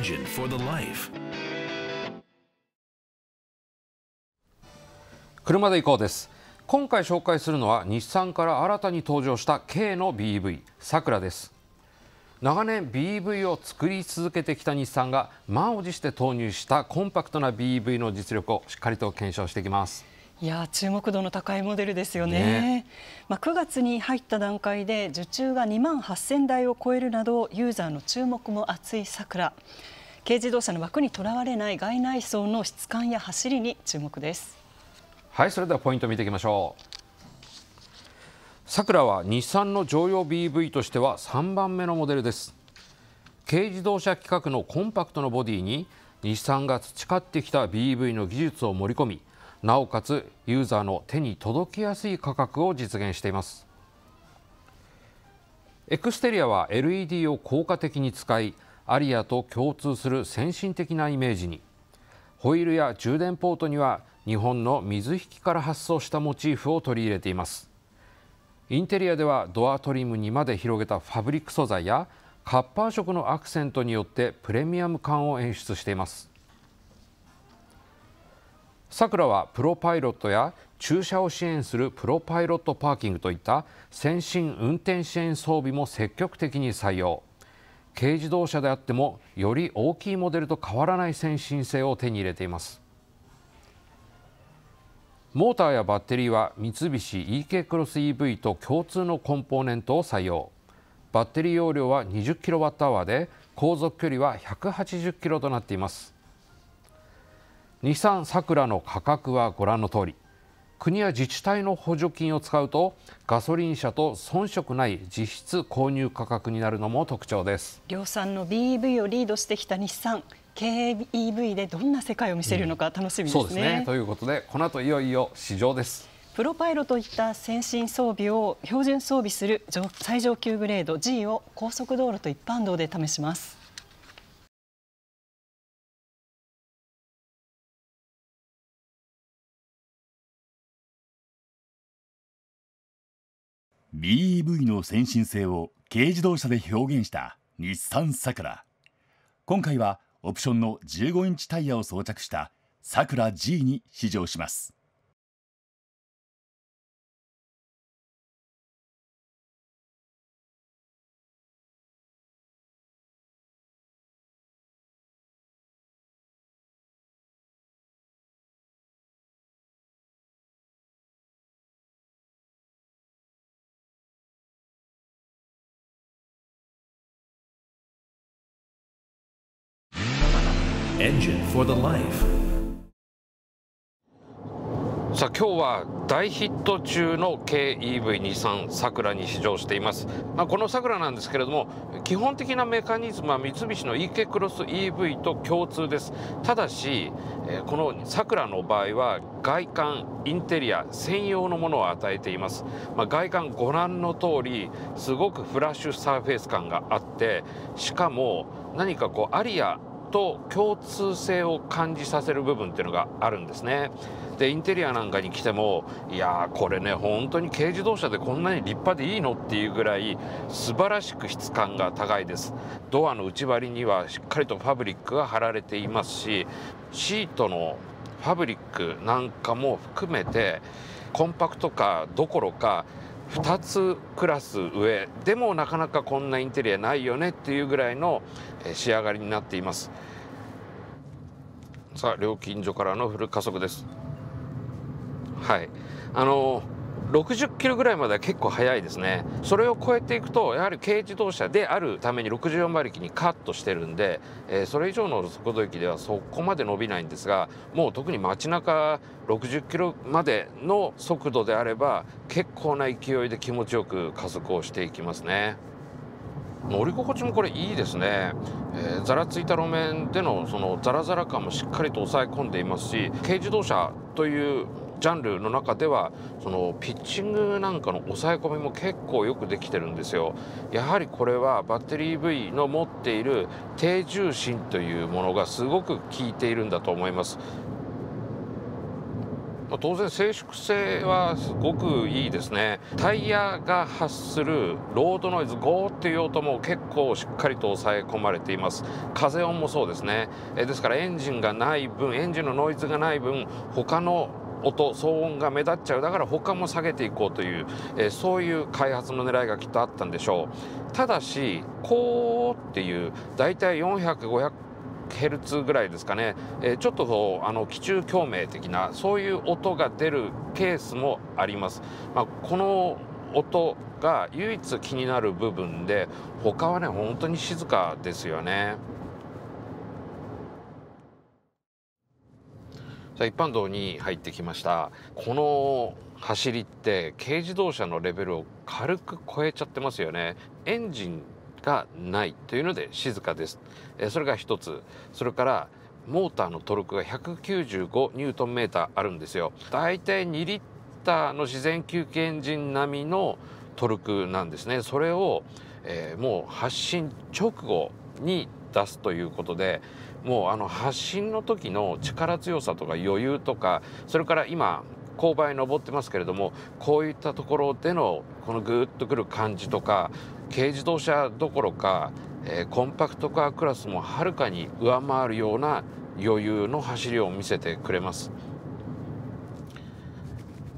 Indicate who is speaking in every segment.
Speaker 1: engine for the life.
Speaker 2: 車で行こうです今回紹介するのは日産から新たに登場した K の BEV さくらです長年 BEV を作り続けてきた日産が満を持して投入したコンパクトな BEV の実力をしっかりと検証していきます
Speaker 1: いや注目度の高いモデルですよね、ね、まあ、9月に入った段階で受注が2万8000台を超えるなどユーザーの注目も厚いさくら軽自動車の枠にとらわれない外内装の質感や走りに注目です
Speaker 2: はいそれではポイント見ていきましょうさくらは日産の乗用 BV としては3番目のモデルです軽自動車規格のコンパクトのボディに日産が培ってきた BV の技術を盛り込みなおかつユーザーの手に届きやすい価格を実現していますエクステリアは LED を効果的に使いアリアと共通する先進的なイメージにホイールや充電ポートには日本の水引から発想したモチーフを取り入れていますインテリアではドアトリムにまで広げたファブリック素材やカッパー色のアクセントによってプレミアム感を演出していますさくらはプロパイロットや駐車を支援するプロパイロットパーキングといった先進運転支援装備も積極的に採用軽自動車であってもより大きいモデルと変わらない先進性を手に入れていますモーターやバッテリーは三菱 EK クロス EV と共通のコンポーネントを採用バッテリー容量は 20kWh で航続距離は 180km となっています日産サクラの価格はご覧の通り国や自治体の補助金を使うとガソリン車と遜色ない実質購入価格になるのも特徴です
Speaker 1: 量産の BEV をリードしてきた日産 KEV でどんな世界を見せるのか楽しみですね。うん、すねと
Speaker 2: いうことでこの後いよいよ市場です。
Speaker 1: プロパイロといった先進装備を標準装備する最上級グレード G を高速道路と一般道で試します。
Speaker 3: BEV の先進性を軽自動車で表現した日産サクラ今回はオプションの15インチタイヤを装着したサクラ G に試乗します
Speaker 2: Engine for the Life さあ今日は大ヒット中の KEV23 さくらに試乗しています、まあ、このさくらなんですけれども基本的なメカニズムは三菱の EK クロス EV と共通ですただしこのさくらの場合は外観インテリア専用のものを与えています、まあ、外観ご覧の通りすごくフラッシュサーフェイス感があってしかも何かこうアリアと共通性を感じさせる部分っていうのがあるんですね。でインテリアなんかに来てもいやこれね本当に軽自動車でこんなに立派でいいのっていうぐらい素晴らしく質感が高いですドアの内張りにはしっかりとファブリックが貼られていますしシートのファブリックなんかも含めてコンパクトかどころか2つクラス上でもなかなかこんなインテリアないよねっていうぐらいの仕上がりになっていますさあ料金所からのフル加速ですはいあのー60キロぐらいまでは結構速いですねそれを超えていくとやはり軽自動車であるために64馬力にカットしてるんで、えー、それ以上の速度域ではそこまで伸びないんですがもう特に街中60キロまでの速度であれば結構な勢いで気持ちよく加速をしていきますね。乗り心地もこれいいですね、えー、ざらついた路面でのそのザラザラ感もしっかりと抑え込んでいますし軽自動車というジャンルの中ではそのピッチングなんかの抑え込みも結構よくできてるんですよやはりこれはバッテリー EV の持っている低重心というものがすごく効いているんだと思いますま当然静粛性はすごくいいですねタイヤが発するロードノイズゴーっていう音も結構しっかりと抑え込まれています風音もそうですねえですからエンジンがない分エンジンのノイズがない分他の音騒音が目立っちゃうだから他も下げていこうという、えー、そういう開発の狙いがきっとあったんでしょうただしこうっていう大体400500ヘルツぐらいですかね、えー、ちょっとこうあの気中共鳴的なそういう音が出るケースもあります。まあ、この音が唯一気になる部分で他はね本当に静かですよね。さ一般道に入ってきましたこの走りって軽自動車のレベルを軽く超えちゃってますよねエンジンがないというので静かですえそれが一つそれからモーターのトルクが195ニュートンメーターあるんですよだいたい2リッターの自然吸気エンジン並みのトルクなんですねそれを、えー、もう発進直後に出すということでもうあの発信の時の力強さとか余裕とかそれから今勾配登ってますけれどもこういったところでのこのぐっとくる感じとか軽自動車どころか、えー、コンパクトカークラスもはるかに上回るような余裕の走りを見せてくれます。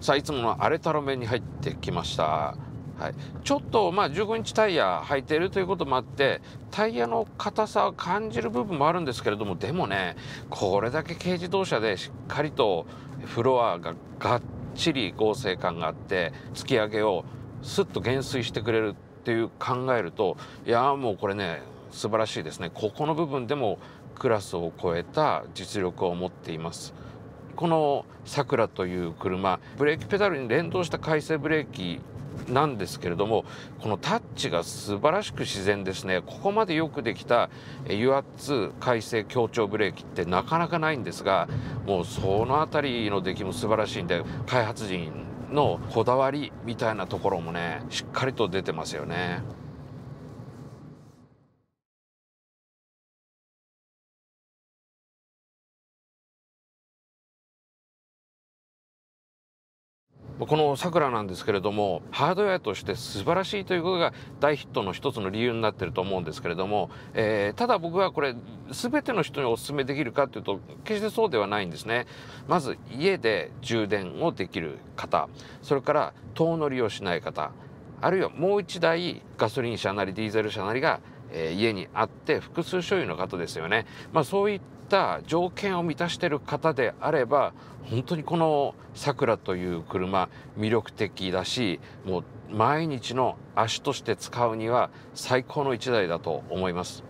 Speaker 2: さあいつもの荒れた路面に入ってきました。はい、ちょっとまあ15インチタイヤ履いてるということもあってタイヤの硬さを感じる部分もあるんですけれどもでもねこれだけ軽自動車でしっかりとフロアががっちり合成感があって突き上げをスッと減衰してくれるっていう考えるといやもうこれね素晴らしいですねここの部分でもクラスを超えた実力を持っています。このさくらという車ブレーキペダルに連動した回生ブレーキなんですけれどもこのタッチが素晴らしく自然ですねここまでよくできた油圧改正強調ブレーキってなかなかないんですがもうその辺りの出来も素晴らしいんで開発陣のこだわりみたいなところもねしっかりと出てますよね。このさくらなんですけれどもハードウェアとして素晴らしいということが大ヒットの一つの理由になってると思うんですけれども、えー、ただ僕はこれ全ての人にお勧めできるかというと決してそうではないんですねまず家で充電をできる方それから遠乗りをしない方あるいはもう一台ガソリン車なりディーゼル車なりがえ家にあって複数所有の方ですよね、まあ、そういっった条件を満たしている方であれば本当にこのさくらという車魅力的だしもう毎日の足として使うには最高の1台だと思います。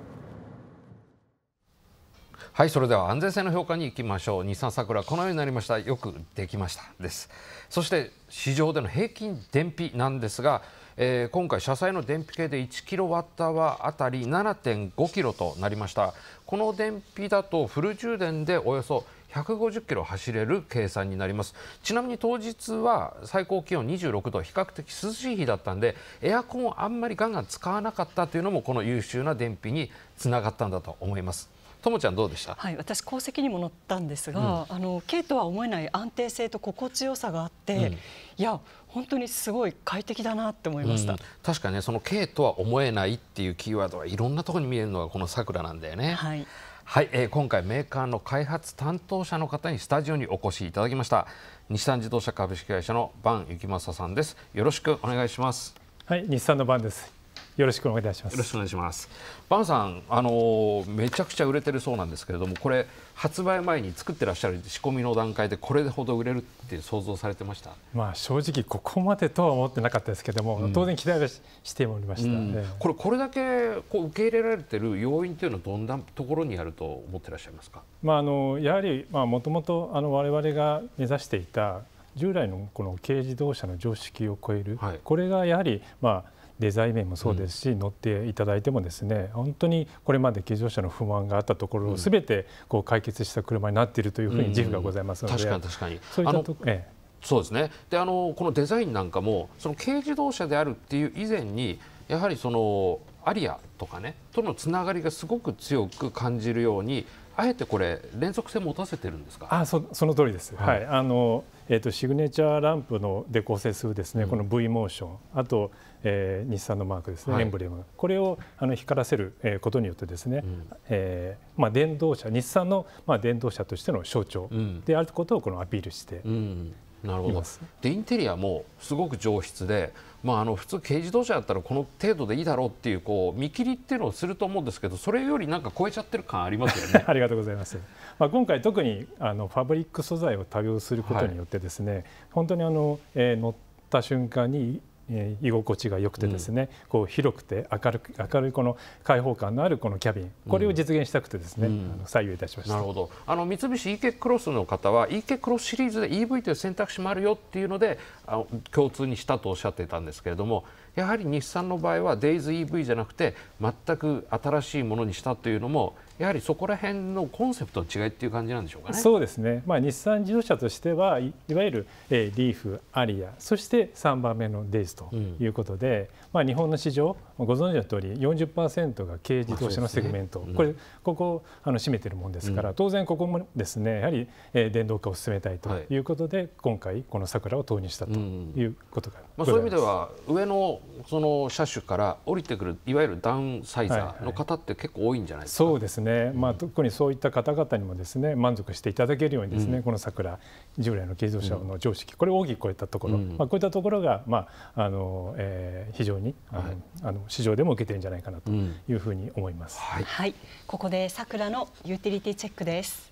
Speaker 2: はい、それでは安全性の評価に行きましょう。日産サクラこのようになりました。よくできましたです。そして市場での平均電費なんですが、えー、今回車載の電費計で1キロワットアあたり7.5キロとなりましたこの電費だとフル充電でおよそ150キロ走れる計算になりますちなみに当日は最高気温26度比較的涼しい日だったんでエアコンをあんまりガンガン使わなかったというのもこの優秀な電費につながったんだと思いますともちゃんどうでした、
Speaker 1: はい、私功績にも載ったんですが、うん、あの K とは思えない安定性と心地よさがあって、うん、いや本当にすごい快適だなって思いました、うん、
Speaker 2: 確かねその K とは思えないっていうキーワードはいろんなところに見えるのがこのさくらなんだよね。はいはい、えー、今回メーカーの開発担当者の方にスタジオにお越しいただきました日産自動車株式会社のバ幸正さんですよろしくお願いしますはい日産のバですよろしくお願いいたします。よろしくお願いします。バンさん、あのめちゃくちゃ売れてるそうなんですけれども、これ発売前に作ってらっしゃる仕込みの段階でこれほど売れるって想像されてました。
Speaker 3: まあ正直ここまでとは思ってなかったですけども、うん、当然期待はしておりました、うんえー、
Speaker 2: これこれだけこう受け入れられてる要因というのはどんなところにあると思ってらっしゃいますか。
Speaker 3: まああのやはりまあもともとあの我々が目指していた従来のこの軽自動車の常識を超える、はい、これがやはりまあデザイン面もそうですし、うん、乗っていただいてもですね本当にこれまで軽乗車の不満があったところをすべてこう解決した車になっているというふうに自負がございますので、確かに確かにそういったとこ、え
Speaker 2: え、そうですねであのこのデザインなんかもその軽自動車であるっていう以前にやはりそのアリアとかねとのつながりがすごく強く感じるようにあえてこれ連続性持たせてるんですか
Speaker 3: あそその通りです、はい、はい、あのえーと、シグネチャーランプので構成するですね、うん、この V モーションあと、えー、日産のマークですね、はい、エンブレムこれをあの光らせる、ことによってですね、うん、えー、まあ、電動車日産の、まあ、電動車としての象
Speaker 2: 徴であることをこのアピールして、うんなるほどでインテリアもすごく上質で、まあ、あの普通軽自動車だったらこの程度でいいだろうっていうこう見切りっていうのをすると思うんですけどそれよりなんか超えちゃってる感ありますよね ありがとうございます、まあ、今回特にあ
Speaker 3: のファブリック素材を多用することによってですね、はい、本当にあの、えー、乗った瞬間にえ居心地が良くてですね、うん、こう広くて明るく明るいこの開放感のあるこのキャビンこれを実現したくてですね、うん、
Speaker 2: あの採用いたしました。なるほどあの三菱 EK クロスの方は EK クロスシリーズで EV という選択肢もあるよっていうのであの共通にしたとおっしゃってたんですけれどもやはり日産の場合はデイズ EV じゃなくて全く新しいものにしたというのもやはりそこら辺のコンセプトの違いっていう感じなんでしょうかね。そうで
Speaker 3: すね。まあ日産自動車としてはいわゆる、えー、リーフ、アリア、そして3番目のデイズということで、うん、まあ日本の市場ご存知の通り40%が軽自動車のセグメント、ねうん、これここあの占めてるもんですから、うん、当然ここもですねやはり、えー、電動化を進めたいということで、はい、今回このさくらを投入したということが
Speaker 2: まあそういう意味では上のその車種から降りてくるいわゆるダウンサイザーの方って結構多いんじゃない
Speaker 3: ですか。はいはい、そうですね。ね、まあ、特にそういった方々にもですね満足していただけるようにですね、うん、この桜従来の軽自動車の常識、これ大きく超えたところ、うん、まあ、こういったところが、まああのえー、非常にあの、はい、あの市場でも受けてるんじゃないかなというふうに思います、うんはい、は
Speaker 1: い、ここで桜のユーティリティチェックです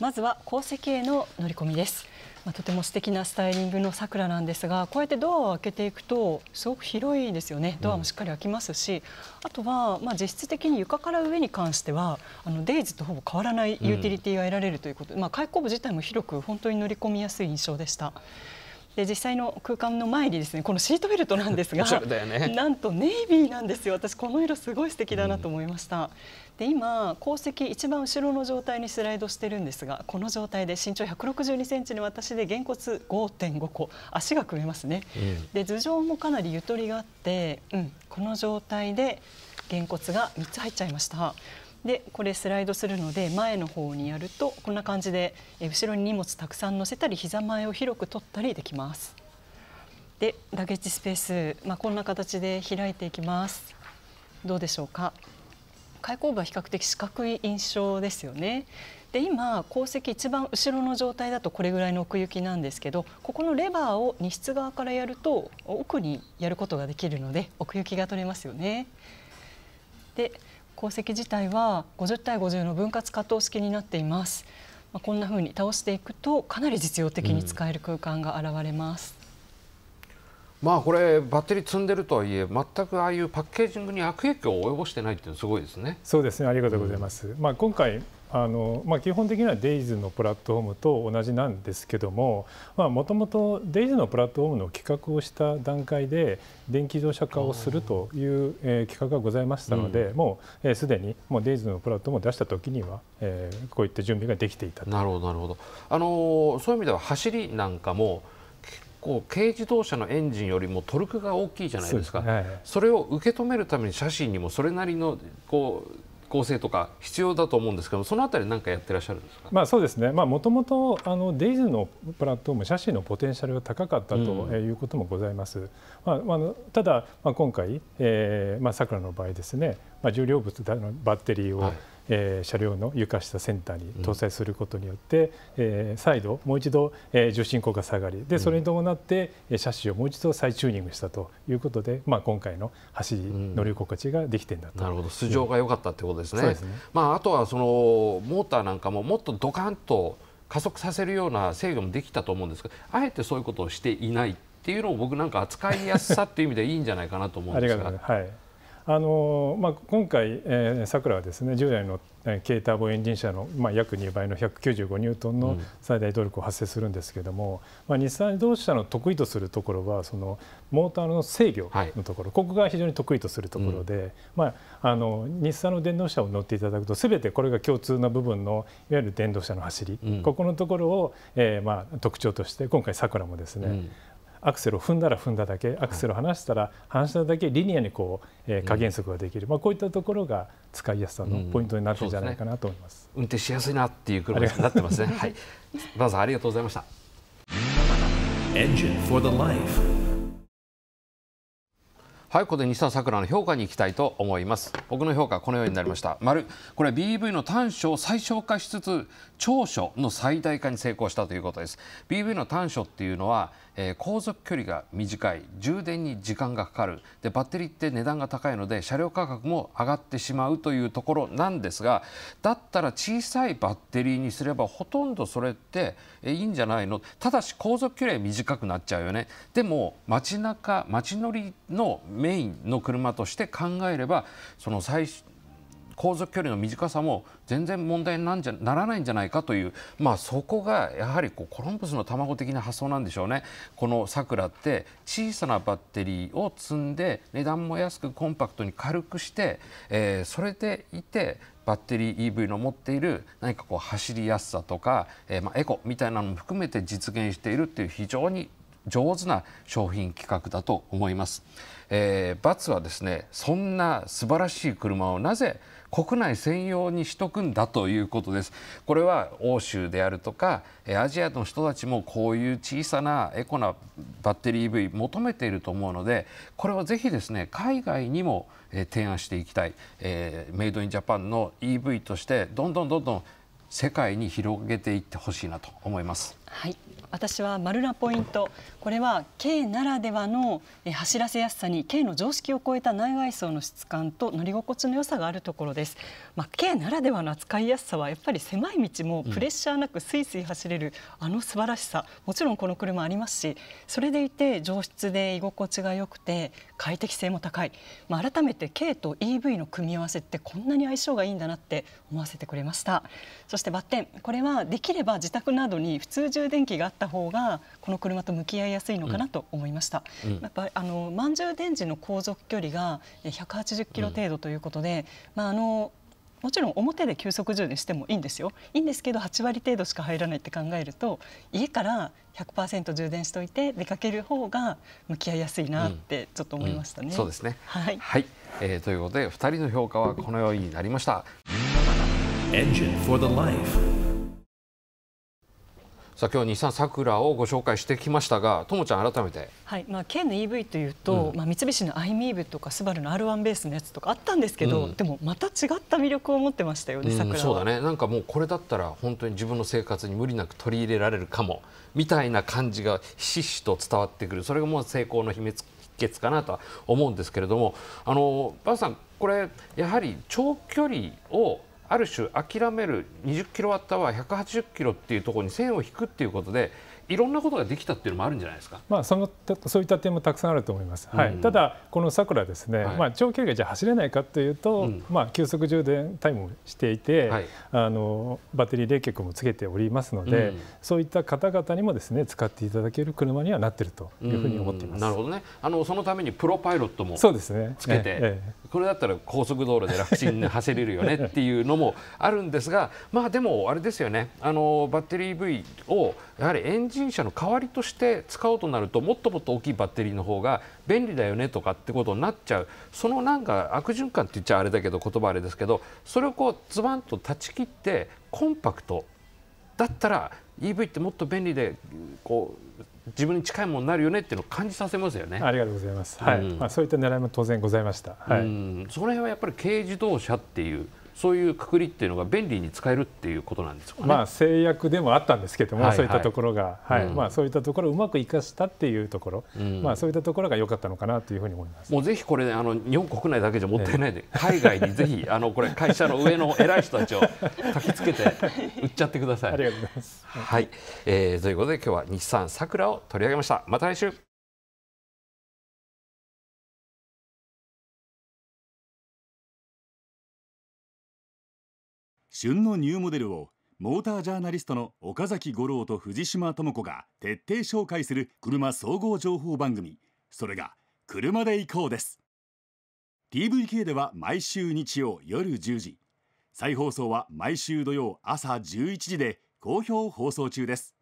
Speaker 1: まずは鉱石への乗り込みです。まあ、とても素敵なスタイリングのさくらなんですがこうやってドアを開けていくとすごく広いですよねドアもしっかり開きますし、うん、あとは、まあ、実質的に床から上に関してはあのデイズとほぼ変わらないユーティリティが得られるということで、うん、まあ、開口部自体も広く本当に乗り込みやすい印象でした。で実際の空間の前にですねこのシートベルトなんですが、ね、なんとネイビーなんですよ私この色すごい素敵だなと思いました。で今鉱石一番後ろの状態にスライドしてるんですがこの状態で身長1 6 2ンチの私でげんこつ5.5個足がくれますね、うん、で頭上もかなりゆとりがあって、うん、この状態でげんこつが3つ入っちゃいました。でこれスライドするので前の方にやるとこんな感じで後ろに荷物たくさん乗せたり膝前を広く取ったりできます。でラゲッジスペース、まあ、こんな形で開いていきます。どうでしょうか開口部は比較的四角い印象ですよね。で今後席一番後ろの状態だとこれぐらいの奥行きなんですけどここのレバーを荷室側からやると奥にやることができるので奥行きが取れますよね。で功績自体は50対50の分割加等式になっています。まあ、こんな風に倒していくとかなり実用的に使える空間が現れます。
Speaker 2: うん、まあこれバッテリー積んでるとはいえ全くああいうパッケージングに悪影響を及ぼしてないっていうのはすごいですね。そうですねありがとうございます。うん、まあ今回あのまあ、基本的に
Speaker 3: は d a i のプラットフォームと同じなんですけどももともとデイズのプラットフォームの企画をした段階で電気自動車化をするという、えー、企画がございましたので、うん、もうすで、えー、にもうデイズのプラットフォームを出した時には、えー、
Speaker 2: こういった準備ができていたなるほどなるほど、あのー、そういう意味では走りなんかも結構軽自動車のエンジンよりもトルクが大きいじゃないですか、はい、それを受け止めるために車身にもそれなりのこう構成とか必要だと思うんですけどそのあたり何かやってらっしゃるんです
Speaker 3: か、まあ、そうですね、もともとデイズのプラットフォーム、シャシーのポテンシャルが高かったということもございます。うん、まあ、まあ、ただ、まあ、今回、えーまあ、さくらの場合ですね、まあ、重量物でのバッテリーを、はい、えー、車両の床下センターに搭載することによって、うん、えー、再度もう一度、えー、重心効が下がりでそれに伴って車種をもう一度再チューニングしたということで、まあ、今回の走り、乗り心地ができ
Speaker 2: てんだと、なるほど素性が良かったということですね。すねまあ、あとはそのモーターなんかももっとドカンと加速させるような制御もできたと思うんですがあえてそういうことをしていないっていうのを僕なんか扱いやすさという意味でいいんじゃないかなと思うんですが。がはい
Speaker 3: あのまあ、今回、えくらはですね従来の軽ターボエンジン車の、まあ、約2倍の195ニュートンの最大動力を発生するんですけれども、うん、まあ、日産自動車の得意とするところはそのモーターの制御のところ、はい、ここが非常に得意とするところで、うん、まあ、あの日産の電動車を乗っていただくとすべてこれが共通の部分のいわゆる電動車の走り、うん、ここのところを、えーまあ、特徴として今回、さくらもですね、アクセルを踏んだら踏んだだけアクセルを離したら離しただけリニアにこう、えー、加減速ができる、うん、まあ、こういったところが使いやすさのポイントになるんじゃないかなと思いますうんすね、運転しやすい
Speaker 2: なっていう車になってますね。はい、バさんありがとうございました。はい、ここで西田さくらの評価に行きたいと思います。僕の評価このようになりました。丸、これは b v の短所を最小化しつつ長所の最大化に成功したということです。b v の短所っていうのはえー、航続距離が短い充電に時間がかかるでバッテリーって値段が高いので車両価格も上がってしまうというところなんですがだったら小さいバッテリーにすればほとんどそれってえいいんじゃないのただし航続距離は短くなっちゃうよねでも街中街乗りのメインの車として考えればその最航続距離の短さも全然問題なんじゃならないんじゃないかという、まあ、そこがやはりこうコロンブスの卵的な発想なんでしょうね。このサクラって小さなバッテリーを積んで値段も安くコンパクトに軽くして、えー、それでいてバッテリー EV の持っている何かこう走りやすさとか、えー、まあエコみたいなのも含めて実現しているっていう非常に上手な商品企画だと思います。えー、バツはですねそんな素晴らしい車をなぜ国内専用にしとくんだということです。これは欧州であるとかアジアの人たちもこういう小さなエコなバッテリー EV 求めていると思うのでこれはぜひですね海外にも提案していきたい、えー、メイドインジャパンの EV としてどんどんどんどん世界に広げていってほしいなと思います。
Speaker 1: はい私は丸なポイントこれは軽ならではの走らせやすさに軽の常識を超えた内外装の質感と乗り心地の良さがあるところです、まあ、軽ならではの扱いやすさはやっぱり狭い道もプレッシャーなくスイスイ走れるあの素晴らしさもちろんこの車ありますしそれでいて上質で居心地が良くて快適性も高い、まあ、改めて軽と EV の組み合わせってこんなに相性がいいんだなって思わせてくれましたそしてバッテンこれはできれば自宅などに普通充電器があってった方がこの車と向き合いやすいのかなと思いました。うん、やっぱあの満充電時の航続距離が180キロ程度ということで、うん、まああのもちろん表で急速充電してもいいんですよいいんですけど8割程度しか入らないって考えると家から100%充電しておいて出かける方が向き合いやすいなってちょっと思いましたね。うん、そうですね
Speaker 2: はい、はいえー、ということで2人の評価はこのようになりました。e n g i for the life. さあ今日日産さくらをご紹介してきましたが、ともちゃん改めて。
Speaker 1: はい、まあ県の EV というと、うん、まあ三菱のアイミーブとかスバルの R1 ベースのやつとかあったんですけど、うん、でもまた違った魅力を持ってましたよね、うん、そうだね。
Speaker 2: なんかもうこれだったら本当に自分の生活に無理なく取り入れられるかもみたいな感じがひしひしと伝わってくる。それがもう成功の秘密秘訣かなとは思うんですけれども、あのバーさんこれやはり長距離をある種諦める20キロワットは180キロっていうところに線を引くっていうことでいろんなことができたっていうのもあるんじゃないですか。
Speaker 3: まあそのそういった点もたくさんあると思います。はい。うん、た
Speaker 2: だこの桜ですね、は
Speaker 3: い、まあ長距離がじゃ走れないかというと、うん、まあ急速充電タイムをしていて、はい、あのバッテリー冷却もつけておりますので、うん、そういった方々にもですね使っていただける車にはなっているというふうに思っています。なるほど
Speaker 2: ね。あのそのためにプロパイロットもそうですねつけて、ええ、これだったら高速道路で楽ちんに走れるよねっていうのもあるんですが、まあでもあれですよね。あのバッテリー v をやはりエンジン人車の代わりとして使おうとなるともっともっと大きいバッテリーの方が便利だよねとかってことになっちゃうそのなんか悪循環って言っちゃあれだけど言葉あれですけどそれをこうズバンと断ち切ってコンパクトだったら EV ってもっと便利でこう自分に近いものになるよねっていうのを感じさせますよね。ありがとうございます。はい。うん、ま
Speaker 3: あそういった狙いも当然ございました。はい。う
Speaker 2: ん、その辺はやっぱり軽自動車っていうそういうくくりっていうのが便利に使えるっていうことなんですか、ね、まあ制
Speaker 3: 約でもあったんですけども、はいはい、そういったところが、はい、うん、まあそういったところをうまく生かしたっていうところ、
Speaker 2: うん、まあそういったところが良かったのかなというふうに思います。もうぜひこれ、ね、あの日本国内だけじゃもったいないで、海外にぜひあのこれ会社の上の偉い人たちを書きつけて売っちゃってください。ありがとうございます。
Speaker 1: はい、えー、ということで今日は日産さくらを取り上げました。また来週。
Speaker 3: 旬のニューモデルをモータージャーナリストの岡崎五郎と藤島智子が徹底紹介する車総合情報番組それが「車で行こう」です TVK では毎週日曜夜10時再放送は毎週土曜朝11時で好評放送中です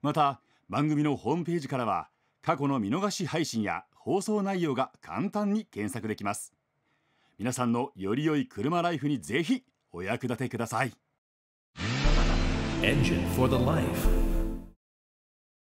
Speaker 3: また番組のホームページからは過去の見逃し配信や放送内容が簡単に検索できます皆さんのより良い車ライフにぜひお役立てください。Engine for the life.